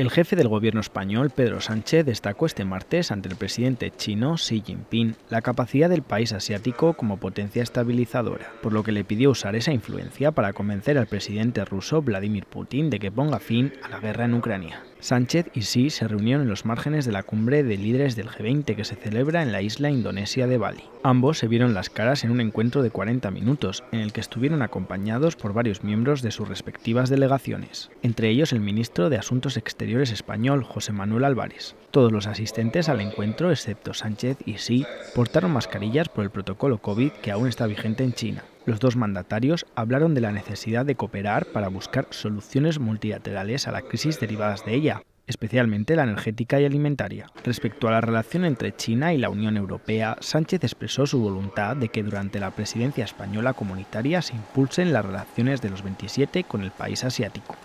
El jefe del gobierno español, Pedro Sánchez, destacó este martes ante el presidente chino Xi Jinping la capacidad del país asiático como potencia estabilizadora, por lo que le pidió usar esa influencia para convencer al presidente ruso Vladimir Putin de que ponga fin a la guerra en Ucrania. Sánchez y Xi se reunieron en los márgenes de la cumbre de líderes del G20 que se celebra en la isla indonesia de Bali. Ambos se vieron las caras en un encuentro de 40 minutos, en el que estuvieron acompañados por varios miembros de sus respectivas delegaciones, entre ellos el ministro de Asuntos Exteriores español José Manuel Álvarez. Todos los asistentes al encuentro, excepto Sánchez y Xi, portaron mascarillas por el protocolo COVID que aún está vigente en China. Los dos mandatarios hablaron de la necesidad de cooperar para buscar soluciones multilaterales a la crisis derivadas de ella, especialmente la energética y alimentaria. Respecto a la relación entre China y la Unión Europea, Sánchez expresó su voluntad de que durante la presidencia española comunitaria se impulsen las relaciones de los 27 con el país asiático.